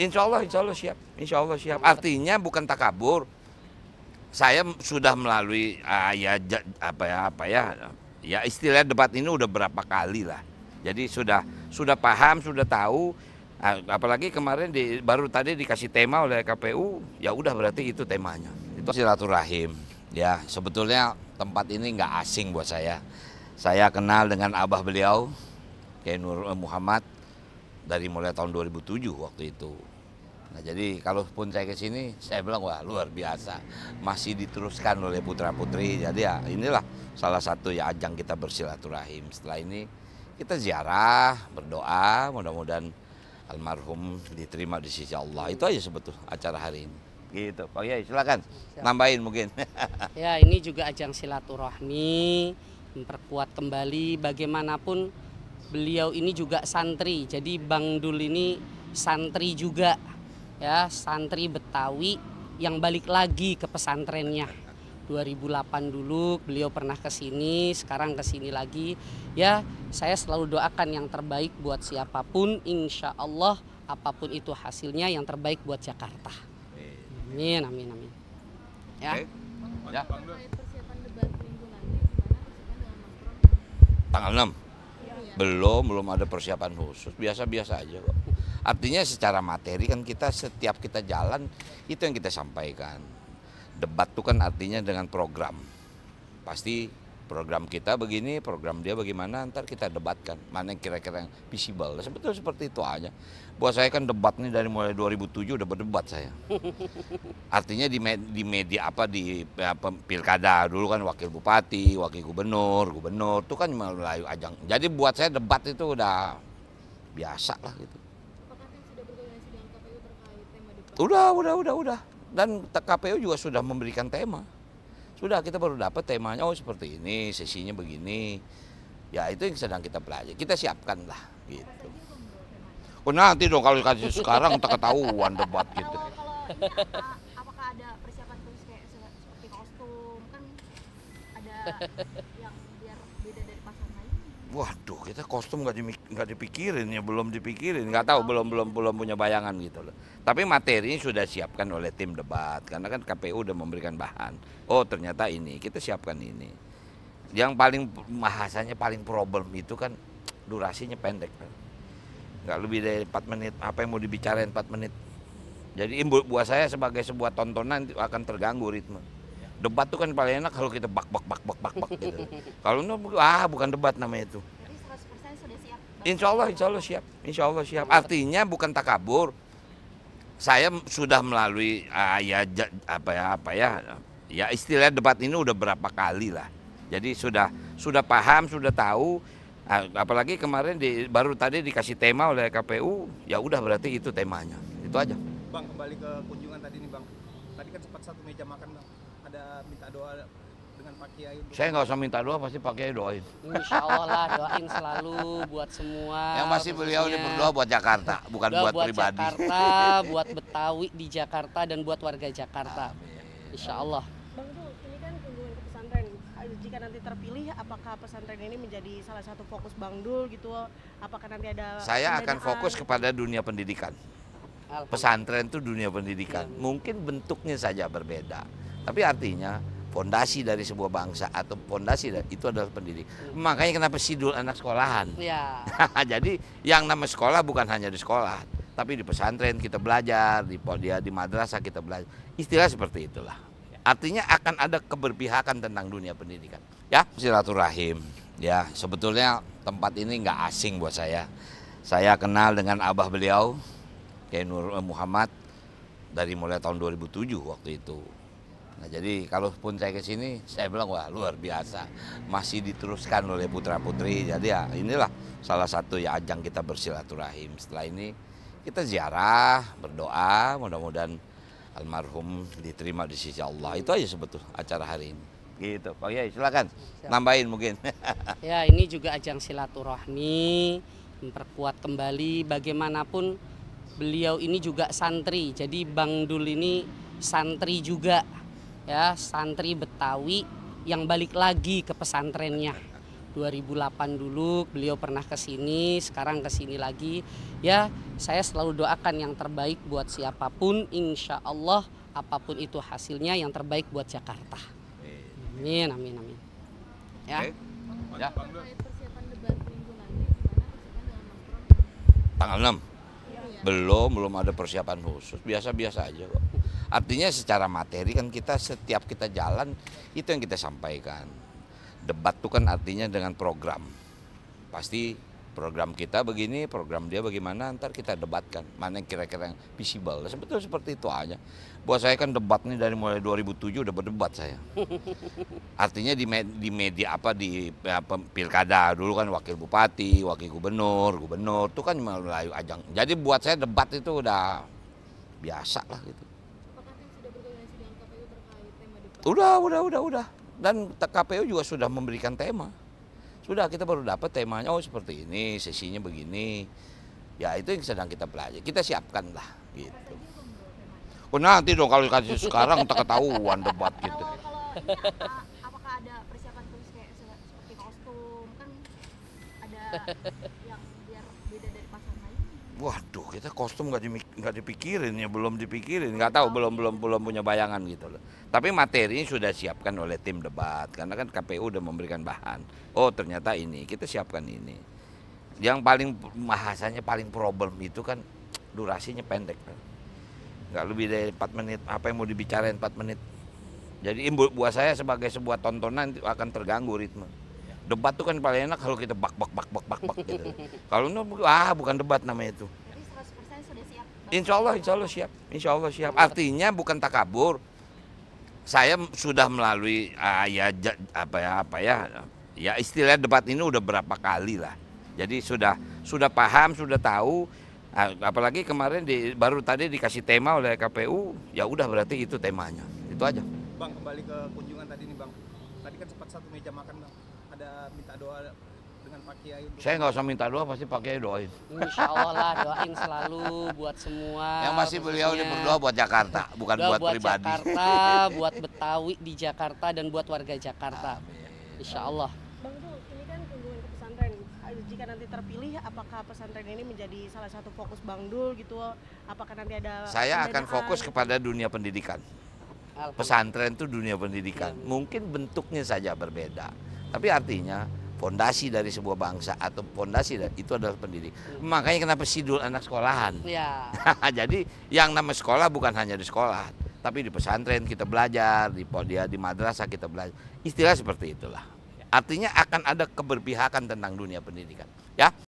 Insya Allah, insya Allah siap. Insya Allah siap. Artinya bukan takabur. Saya sudah melalui uh, ya apa ya apa ya ya istilah debat ini udah berapa kali lah. Jadi sudah sudah paham, sudah tahu. Ah, apalagi kemarin di, baru tadi dikasih tema oleh KPU, ya udah berarti itu temanya. Itu silaturahim. Ya sebetulnya tempat ini nggak asing buat saya. Saya kenal dengan abah beliau, Kiai Nur eh, Muhammad, dari mulai tahun 2007 waktu itu. Nah, jadi kalau pun saya ke sini, saya bilang wah luar biasa. Masih diteruskan oleh putra-putri. Jadi ya inilah salah satu ya ajang kita bersilaturahim. Setelah ini kita ziarah, berdoa, mudah-mudahan almarhum diterima di sisi Allah. Itu aja sebetulnya acara hari ini. Gitu. Pak Yai, silakan nambahin mungkin. ya, ini juga ajang silaturahmi memperkuat kembali bagaimanapun beliau ini juga santri. Jadi Bang Dul ini santri juga ya, santri Betawi yang balik lagi ke pesantrennya. 2008 dulu beliau pernah ke sini, sekarang ke sini lagi. Ya, saya selalu doakan yang terbaik buat siapapun, insya Allah apapun itu hasilnya yang terbaik buat Jakarta. Amin, amin, amin. Ya. Ya. Tanggal 6. Belum, belum ada persiapan khusus, biasa-biasa aja kok. Artinya secara materi kan kita setiap kita jalan itu yang kita sampaikan. Debat itu kan artinya dengan program. Pasti program kita begini, program dia bagaimana, ntar kita debatkan mana yang kira-kira yang visible. Nah, sebetulnya seperti itu aja. Buat saya kan debat nih dari mulai 2007 udah berdebat saya. Artinya di, med di media apa di apa, pilkada dulu kan wakil bupati, wakil gubernur, gubernur itu kan melalui ajang. Jadi buat saya debat itu udah biasa lah gitu. Udah, udah, udah, udah. Dan KPU juga sudah memberikan tema. Sudah kita baru dapat temanya, oh seperti ini, sesinya begini. Ya itu yang sedang kita pelajari, kita siapkan lah gitu. Oh nanti dong kalau kasih sekarang tak ketahuan debat gitu. apakah ada persiapan khusus kayak seperti kostum kan ada yang biar beda dari pasangan? waduh kita kostum nggak di, dipikirin ya belum dipikirin nggak tahu belum belum belum punya bayangan gitu loh tapi materi sudah siapkan oleh tim debat karena kan KPU udah memberikan bahan oh ternyata ini kita siapkan ini yang paling bahasanya paling problem itu kan durasinya pendek nggak lebih dari empat menit apa yang mau dibicarain empat menit jadi buat saya sebagai sebuah tontonan akan terganggu ritme Debat tuh kan paling enak kalau kita bak bak bak bak bak bak gitu. kalau no, ah bukan debat namanya itu. Insya Allah, insya Allah siap. Insya Allah siap. Artinya bukan takabur. Saya sudah melalui uh, ya apa ya apa ya ya istilah debat ini udah berapa kali lah. Jadi sudah sudah paham, sudah tahu ah, apalagi kemarin di, baru tadi dikasih tema oleh KPU, ya udah berarti itu temanya. Itu aja. Bang, kembali ke kunjungan tadi nih, Bang. Tadi kan sempat satu meja makan, Bang ada minta doa dengan Pak Kiai? Saya nggak usah minta doa, pasti Pak Kiai doain. Insya Allah doain selalu buat semua. Yang pasti beliau ini berdoa buat Jakarta, bukan doa buat, buat pribadi. Jakarta, buat Betawi di Jakarta dan buat warga Jakarta. Amin. Insya Allah. Bang Dul, ini kan pesantren. Jika nanti terpilih, apakah pesantren ini menjadi salah satu fokus Bang Dul gitu? Apakah nanti ada? Saya akan fokus kepada dunia pendidikan. Pesantren itu dunia pendidikan. Iya, Mungkin bentuknya saja berbeda tapi artinya fondasi dari sebuah bangsa atau fondasi itu adalah pendidik. Hmm. Makanya kenapa sidul anak sekolahan. Ya. Jadi yang nama sekolah bukan hanya di sekolah, tapi di pesantren kita belajar, di dia di madrasah kita belajar. Istilah seperti itulah. Artinya akan ada keberpihakan tentang dunia pendidikan. Ya, silaturahim. Ya, sebetulnya tempat ini nggak asing buat saya. Saya kenal dengan abah beliau, Kiai Nur eh, Muhammad dari mulai tahun 2007 waktu itu Nah, jadi kalaupun saya ke sini, saya bilang wah luar biasa, masih diteruskan oleh putra putri. Jadi ya inilah salah satu ya ajang kita bersilaturahim. Setelah ini kita ziarah, berdoa, mudah-mudahan almarhum diterima di sisi Allah. Itu aja sebetulnya acara hari ini. Gitu, Pak Kiai silakan nambahin mungkin. ya ini juga ajang silaturahmi, memperkuat kembali bagaimanapun beliau ini juga santri. Jadi Bang Dul ini santri juga ya santri Betawi yang balik lagi ke pesantrennya. 2008 dulu beliau pernah ke sini, sekarang ke sini lagi. Ya, saya selalu doakan yang terbaik buat siapapun, insya Allah apapun itu hasilnya yang terbaik buat Jakarta. Amin, amin, amin. Ya. Ya. Tanggal 6. Belum, belum ada persiapan khusus. Biasa-biasa aja kok. Artinya secara materi kan kita setiap kita jalan itu yang kita sampaikan. Debat itu kan artinya dengan program. Pasti program kita begini, program dia bagaimana, ntar kita debatkan. Mana yang kira-kira yang visible. Nah, sebetulnya seperti itu aja. Buat saya kan debat nih dari mulai 2007 udah berdebat saya. Artinya di, media, di media apa, di ya, pilkada dulu kan wakil bupati, wakil gubernur, gubernur. Itu kan melayu ajang. Jadi buat saya debat itu udah biasa lah gitu. Udah, udah, udah, udah. Dan KPU juga sudah memberikan tema. Sudah kita baru dapat temanya, oh seperti ini, sesinya begini. Ya itu yang sedang kita pelajari. Kita siapkan lah gitu. Oh nanti dong kalau dikasih sekarang tak ketahuan debat gitu. apakah ada persiapan terus kayak seperti kostum kan ada waduh kita kostum nggak dipikirin ya belum dipikirin nggak tahu belum belum belum punya bayangan gitu loh tapi materinya sudah siapkan oleh tim debat karena kan KPU udah memberikan bahan oh ternyata ini kita siapkan ini yang paling bahasanya paling problem itu kan durasinya pendek kan nggak lebih dari 4 menit apa yang mau dibicarain 4 menit jadi buat saya sebagai sebuah tontonan itu akan terganggu ritme Debat tuh kan paling enak kalau kita bak bak bak bak bak bak gitu. kalau no, ah bukan debat namanya itu. Insya Allah, insya Allah siap. Insya Allah siap. Artinya bukan takabur. Saya sudah melalui uh, ya apa ya apa ya ya istilah debat ini udah berapa kali lah. Jadi sudah sudah paham, sudah tahu ah, apalagi kemarin di, baru tadi dikasih tema oleh KPU, ya udah berarti itu temanya. Itu aja. Bang, kembali ke kunjungan tadi nih, Bang. Tadi kan sempat satu meja makan, Bang ada minta doa dengan Pak Kiai? Saya nggak usah minta doa, pasti Pak Kiai doain. Insya Allah doain selalu buat semua. Yang masih beliau ini berdoa buat Jakarta, bukan doa buat, buat pribadi. Jakarta, buat Betawi di Jakarta, dan buat warga Jakarta. Amin. Insya Allah. Bang ini kan pesantren. Jika nanti terpilih, apakah pesantren ini menjadi salah satu fokus Bang Dul gitu? Apakah nanti ada... Saya akan fokus kepada dunia pendidikan. Pesantren itu dunia pendidikan. Iya. Mungkin bentuknya saja berbeda tapi artinya fondasi dari sebuah bangsa atau fondasi itu adalah pendidik. Hmm. Makanya kenapa sidul anak sekolahan. Ya. Jadi yang namanya sekolah bukan hanya di sekolah, tapi di pesantren kita belajar, di dia di madrasah kita belajar. Istilah seperti itulah. Artinya akan ada keberpihakan tentang dunia pendidikan. Ya.